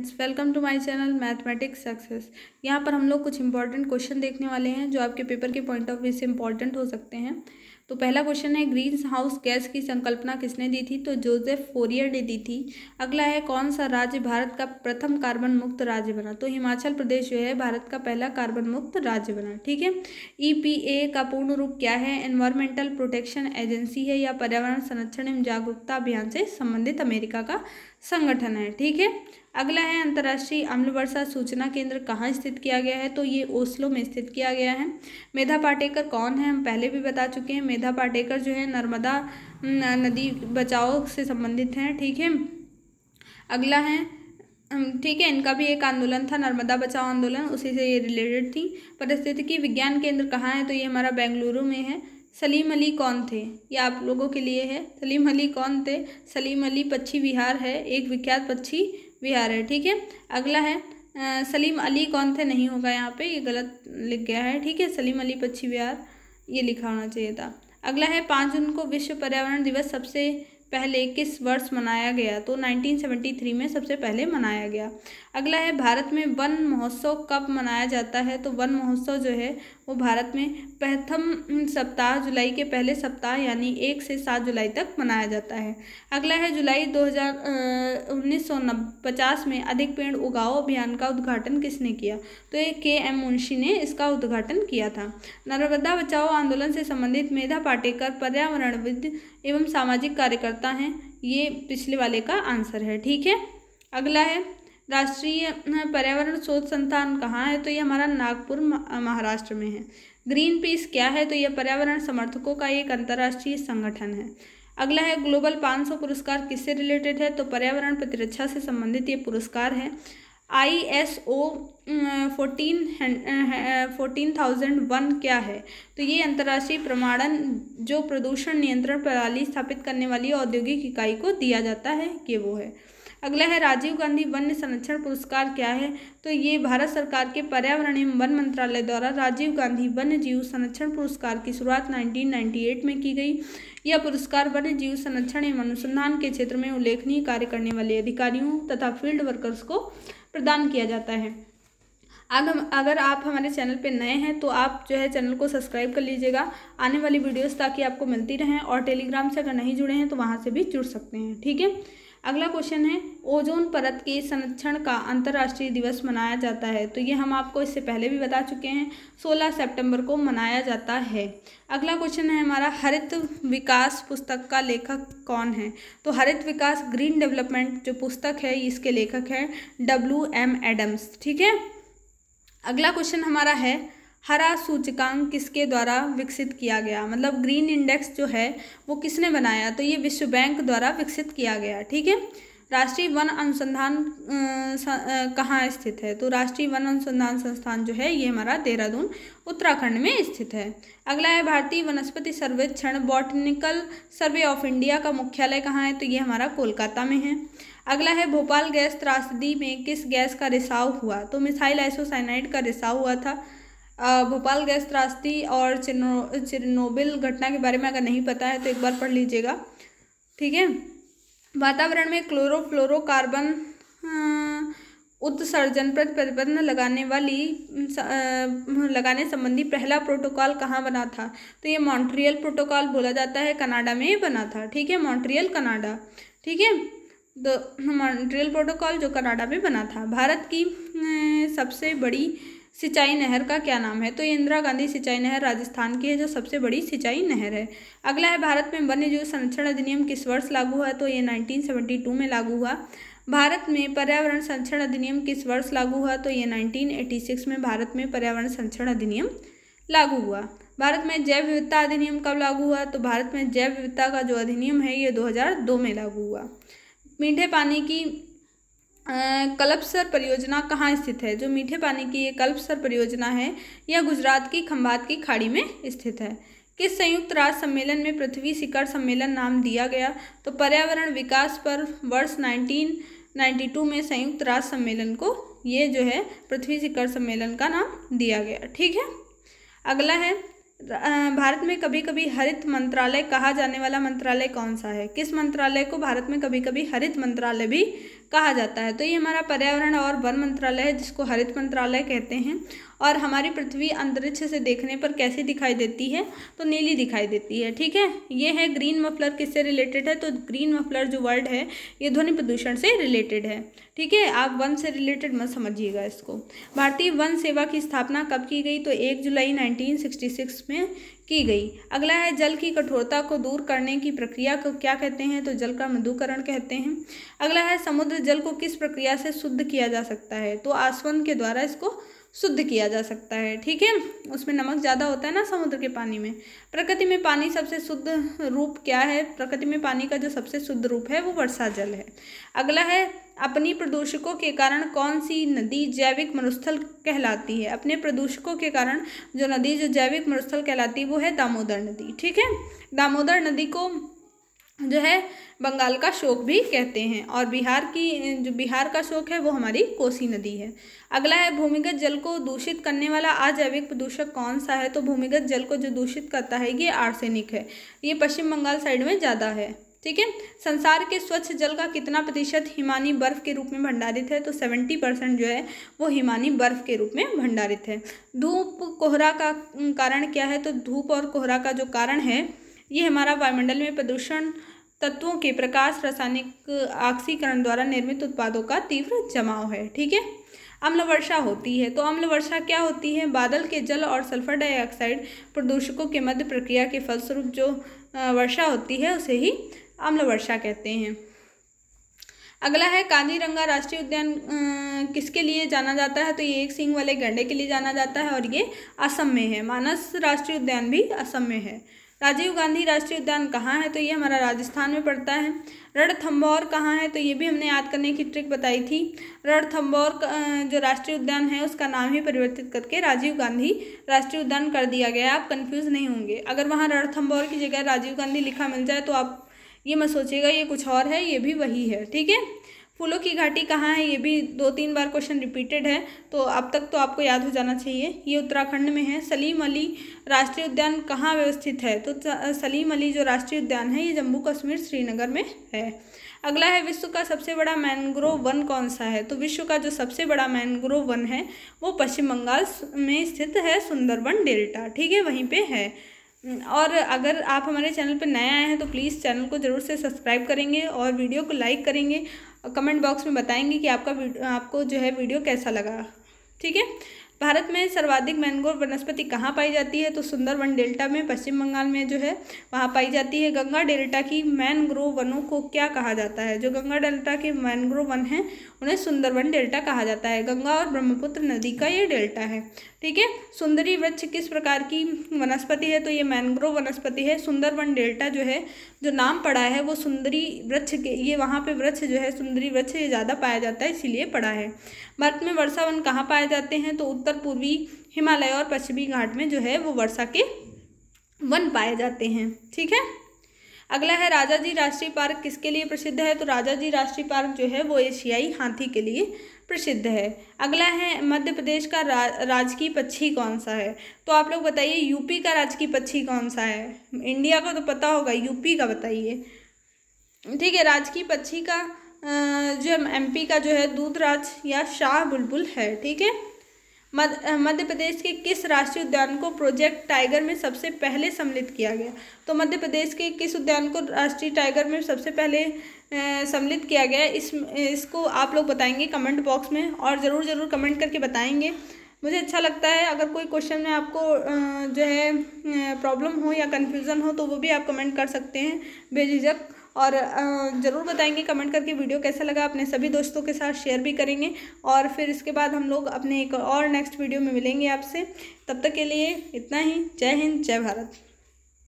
welcome to my channel mathematics success यहाँ पर हम लोग कुछ इंपॉर्टेंट क्वेश्चन देखने वाले हैं जो आपके पेपर के पॉइंट ऑफ व्यू से इंपॉर्टेंट हो सकते हैं तो पहला क्वेश्चन है ग्रीन हाउस गैस की संकल्पना किसने दी थी तो जोसेफ फोरियर ने दी थी अगला है कौन सा राज्य भारत का प्रथम कार्बन मुक्त राज्य बना तो हिमाचल प्रदेश जो है भारत का पहला कार्बन मुक्त राज्य बना ठीक है ई e का पूर्ण रूप क्या है एनवायरमेंटल प्रोटेक्शन एजेंसी है या पर्यावरण संरक्षण एवं जागरूकता अभियान से संबंधित अमेरिका का संगठन है ठीक है अगला है अंतर्राष्ट्रीय अम्ल वर्षा सूचना केंद्र कहाँ स्थित किया गया है तो ये ओस्लो में स्थित किया गया है मेधा पाटेकर कौन है हम पहले भी बता चुके हैं मेधा पाटेकर जो है नर्मदा नदी बचाओ से संबंधित हैं ठीक है अगला है ठीक है इनका भी एक आंदोलन था नर्मदा बचाओ आंदोलन उसी से ये रिलेटेड थी परिस्थिति की विज्ञान केंद्र कहाँ है तो ये हमारा बेंगलुरु में है सलीम अली कौन थे ये आप लोगों के लिए है सलीम अली कौन थे सलीम अली पक्षी विहार है एक विख्यात पक्षी विहार है ठीक है अगला है आ, सलीम अली कौन थे नहीं होगा यहाँ पे ये गलत लिख गया है ठीक है सलीम अली पक्षी विहार ये लिखा होना चाहिए था अगला है पाँच जून को विश्व पर्यावरण दिवस सबसे पहले किस वर्ष मनाया गया तो 1973 में सबसे पहले मनाया गया अगला है भारत में वन महोत्सव कब मनाया जाता है तो वन महोत्सव जो है वो भारत में प्रथम सप्ताह जुलाई के पहले सप्ताह यानी एक से सात जुलाई तक मनाया जाता है अगला है जुलाई दो हज़ार उन्नीस सौ पचास में अधिक पेड़ उगाओ अभियान का उद्घाटन किसने किया तो ये के एम मुंशी ने इसका उद्घाटन किया था नर्मदा बचाओ आंदोलन से संबंधित मेधा पाटेकर पर्यावरणविद एवं सामाजिक कार्यकर्ता हैं ये पिछले वाले का आंसर है ठीक है अगला है राष्ट्रीय पर्यावरण शोध संस्थान कहाँ है तो ये हमारा नागपुर महाराष्ट्र में है ग्रीन पीस क्या है तो यह पर्यावरण समर्थकों का एक अंतर्राष्ट्रीय संगठन है अगला है ग्लोबल 500 पुरस्कार किससे रिलेटेड है तो पर्यावरण प्रतिरक्षा से संबंधित ये पुरस्कार है I S O fourteen fourteen thousand one क्या है तो ये अंतर्राष्ट्रीय प्रमाणन जो प्रदूषण नियंत्रण प्रणाली स्थापित करने वाली औद्योगिक इकाई को दिया जाता है कि वो है अगला है राजीव गांधी वन्य संरक्षण पुरस्कार क्या है तो ये भारत सरकार के पर्यावरण एवं वन मंत्रालय द्वारा राजीव गांधी वन्य जीव संरक्षण पुरस्कार की शुरुआत 1998 में की गई यह पुरस्कार वन्य जीव संरक्षण एवं अनुसंधान के क्षेत्र में उल्लेखनीय कार्य करने वाले अधिकारियों तथा फील्ड वर्कर्स को प्रदान किया जाता है अगर अगर आप हमारे चैनल पर नए हैं तो आप जो है चैनल को सब्सक्राइब कर लीजिएगा आने वाली वीडियोस ताकि आपको मिलती रहें और टेलीग्राम से अगर नहीं जुड़े हैं तो वहाँ से भी जुड़ सकते हैं ठीक है अगला क्वेश्चन है ओजोन परत के संरक्षण का अंतर्राष्ट्रीय दिवस मनाया जाता है तो ये हम आपको इससे पहले भी बता चुके हैं 16 सितंबर को मनाया जाता है अगला क्वेश्चन है हमारा हरित विकास पुस्तक का लेखक कौन है तो हरित विकास ग्रीन डेवलपमेंट जो पुस्तक है इसके लेखक है डब्ल्यू एम एडम्स ठीक है अगला क्वेश्चन हमारा है हरा सूचकांक किसके द्वारा विकसित किया गया मतलब ग्रीन इंडेक्स जो है वो किसने बनाया तो ये विश्व बैंक द्वारा विकसित किया गया ठीक है राष्ट्रीय वन अनुसंधान कहाँ स्थित है तो राष्ट्रीय वन अनुसंधान संस्थान जो है ये हमारा देहरादून उत्तराखंड में स्थित है अगला है भारतीय वनस्पति सर्वेक्षण बॉटनिकल सर्वे ऑफ इंडिया का मुख्यालय कहाँ है तो ये हमारा कोलकाता में है अगला है भोपाल गैस त्रासदी में किस गैस का रिसाव हुआ तो मिसाइल आइसोसाइनाइड का रिसाव हुआ था भोपाल गैस त्रासदी और चिरनो चिरनोबिल घटना के बारे में अगर नहीं पता है तो एक बार पढ़ लीजिएगा ठीक है वातावरण में क्लोरोफ्लोरोकार्बन उत्सर्जन पर प्रतिबंध लगाने वाली लगाने संबंधी पहला प्रोटोकॉल कहाँ बना था तो ये मॉन्ट्रियल प्रोटोकॉल बोला जाता है कनाडा में बना था ठीक है मॉन्ट्रियल कनाडा ठीक है तो मॉन्ट्रियल प्रोटोकॉल जो कनाडा में बना था भारत की सबसे बड़ी सिंचाई नहर का क्या नाम है तो ये इंदिरा गांधी सिंचाई नहर राजस्थान की है जो सबसे बड़ी सिंचाई नहर है अगला है भारत में वन्य जीव संरक्षण अधिनियम किस वर्ष लागू हुआ तो ये टू में लागू हुआ भारत में पर्यावरण संरक्षण अधिनियम किस वर्ष लागू हुआ तो ये नाइनटीन एटी सिक्स में भारत में पर्यावरण संरक्षण अधिनियम लागू हुआ भारत में जैव विविधता अधिनियम कब लागू हुआ तो भारत में जैव विविधता का जो अधिनियम है ये दो हजार दो में लागू हुआ मीठे पानी की कल्पसर परियोजना कहाँ स्थित है जो मीठे पानी की ये कल्पसर परियोजना है यह गुजरात की खंभात की खाड़ी में स्थित है किस संयुक्त राष्ट्र सम्मेलन में पृथ्वी शिखर सम्मेलन नाम दिया गया तो पर्यावरण विकास पर वर्ष 1992 में संयुक्त राष्ट्र सम्मेलन को ये जो है पृथ्वी शिखर सम्मेलन का नाम दिया गया ठीक है अगला है भारत में कभी कभी हरित मंत्रालय कहा जाने वाला मंत्रालय कौन सा है किस मंत्रालय को भारत में कभी कभी हरित मंत्रालय भी कहा जाता है तो ये हमारा पर्यावरण और वन मंत्रालय है जिसको हरित मंत्रालय कहते हैं और हमारी पृथ्वी अंतरिक्ष से देखने पर कैसी दिखाई देती है तो नीली दिखाई देती है ठीक है ये है ग्रीन मफलर किससे रिलेटेड है तो ग्रीन मफलर जो वर्ड है ये ध्वनि प्रदूषण से रिलेटेड है ठीक है आप वन से रिलेटेड मत समझिएगा इसको भारतीय वन सेवा की स्थापना कब की गई तो एक जुलाई नाइनटीन में की गई अगला है जल की कठोरता को दूर करने की प्रक्रिया को क्या कहते हैं तो जल का मधुकरण कहते हैं अगला है समुद्र जल को किस प्रक्रिया से शुद्ध किया जा सकता है तो आसवन के द्वारा इसको शुद्ध किया जा सकता है ठीक है उसमें नमक ज़्यादा होता है ना समुद्र के पानी में प्रकृति में पानी सबसे शुद्ध रूप क्या है प्रकृति में पानी का जो सबसे शुद्ध रूप है वो वर्षा जल है अगला है अपनी प्रदूषकों के कारण कौन सी नदी जैविक मरुस्थल कहलाती है अपने प्रदूषकों के कारण जो नदी जो जैविक मरुस्थल कहलाती है वो है दामोदर नदी ठीक है दामोदर नदी को जो है बंगाल का शोक भी कहते हैं और बिहार की जो बिहार का शोक है वो हमारी कोसी नदी है अगला है भूमिगत जल को दूषित करने वाला अजैविक प्रदूषक कौन सा है तो भूमिगत जल को जो दूषित करता है ये आर्सेनिक है ये पश्चिम बंगाल साइड में ज़्यादा है ठीक है संसार के स्वच्छ जल का कितना प्रतिशत हिमानी बर्फ के रूप में भंडारित है तो सेवेंटी परसेंट जो है वो हिमानी बर्फ के रूप में भंडारित है धूप कोहरा का कारण क्या है तो धूप और कोहरा का जो कारण है ये हमारा वायुमंडल में प्रदूषण तत्वों के प्रकाश रासायनिक ऑक्सीकरण द्वारा निर्मित उत्पादों का तीव्र जमाव है ठीक है अम्ल वर्षा होती है तो अम्ल वर्षा क्या होती है बादल के जल और सल्फर डाइऑक्साइड प्रदूषकों के मध्य प्रक्रिया के फलस्वरूप जो वर्षा होती है उसे ही अम्ल वर्षा कहते हैं अगला है काजीरंगा राष्ट्रीय उद्यान किसके लिए जाना जाता है तो ये एक सिंह वाले गंडे के लिए जाना जाता है और ये असम में है मानस राष्ट्रीय उद्यान भी असम में है राजीव गांधी राष्ट्रीय उद्यान कहाँ है तो ये हमारा राजस्थान में पड़ता है रणथम्बौर कहाँ है तो ये भी हमने याद करने की ट्रिक बताई थी रणथम्बौर जो राष्ट्रीय उद्यान है उसका नाम ही परिवर्तित करके राजीव गांधी राष्ट्रीय उद्यान कर दिया गया है आप कन्फ्यूज़ नहीं होंगे अगर वहाँ रणथम्बौर की जगह राजीव गांधी लिखा मिल जाए तो आप ये मत सोचिएगा ये कुछ और है ये भी वही है ठीक है फूलों की घाटी कहाँ है ये भी दो तीन बार क्वेश्चन रिपीटेड है तो अब तक तो आपको याद हो जाना चाहिए ये उत्तराखंड में है सलीम अली राष्ट्रीय उद्यान कहाँ व्यवस्थित है तो सलीम अली जो राष्ट्रीय उद्यान है ये जम्मू कश्मीर श्रीनगर में है अगला है विश्व का सबसे बड़ा मैनग्रोव वन कौन सा है तो विश्व का जो सबसे बड़ा मैनग्रोव वन है वो पश्चिम बंगाल में स्थित है सुंदरबन डेल्टा ठीक है वहीं पर है हम्म, और अगर आप हमारे चैनल पर नए आए हैं तो प्लीज़ चैनल को ज़रूर से सब्सक्राइब करेंगे और वीडियो को लाइक करेंगे कमेंट बॉक्स में बताएंगे कि आपका आपको जो है वीडियो कैसा लगा ठीक है भारत में सर्वाधिक मैंगोव वनस्पति कहाँ पाई जाती है तो सुंदरवन डेल्टा में पश्चिम बंगाल में जो है वहाँ पाई जाती है गंगा डेल्टा की मैनग्रोव वनों को क्या कहा जाता है जो गंगा डेल्टा के मैनग्रोव वन हैं उन्हें सुंदरवन डेल्टा कहा जाता है गंगा और ब्रह्मपुत्र नदी का ये डेल्टा है ठीक है सुंदरी वृक्ष किस प्रकार की वनस्पति है तो ये मैनग्रोव वनस्पति है सुंदरवन डेल्टा जो है जो नाम पड़ा है वो सुंदरी वृक्ष के ये वहाँ पर वृक्ष जो है सुंदरी वृक्ष ये ज़्यादा पाया जाता है इसीलिए पड़ा है भारत में वर्षा वन कहाँ पाए जाते हैं तो उत्तर उत्तर पूर्वी हिमालय और पश्चिमी घाट में जो है वो वर्षा के वन पाए जाते हैं ठीक है अगला है राजा जी राष्ट्रीय पार्क किसके लिए प्रसिद्ध है तो राजा जी राष्ट्रीय पार्क जो है वो एशियाई हाथी के लिए प्रसिद्ध है अगला है मध्य प्रदेश का रा, राजकीय पक्षी कौन सा है तो आप लोग बताइए यूपी का राजकीय पक्षी कौन सा है इंडिया का तो पता होगा यूपी का बताइए ठीक है राजकीय पक्षी का जो एमपी का जो है दूधराज या शाह बुलबुल है ठीक है मध्य प्रदेश के किस राष्ट्रीय उद्यान को प्रोजेक्ट टाइगर में सबसे पहले सम्मिलित किया गया तो मध्य प्रदेश के किस उद्यान को राष्ट्रीय टाइगर में सबसे पहले सम्मिलित किया गया इस इसको आप लोग बताएंगे कमेंट बॉक्स में और ज़रूर ज़रूर कमेंट करके बताएंगे मुझे अच्छा लगता है अगर कोई क्वेश्चन में आपको जो है प्रॉब्लम हो या कन्फ्यूज़न हो तो वो भी आप कमेंट कर सकते हैं बेझिझक और ज़रूर बताएंगे कमेंट करके वीडियो कैसा लगा अपने सभी दोस्तों के साथ शेयर भी करेंगे और फिर इसके बाद हम लोग अपने एक और नेक्स्ट वीडियो में मिलेंगे आपसे तब तक के लिए इतना ही जय हिंद जय भारत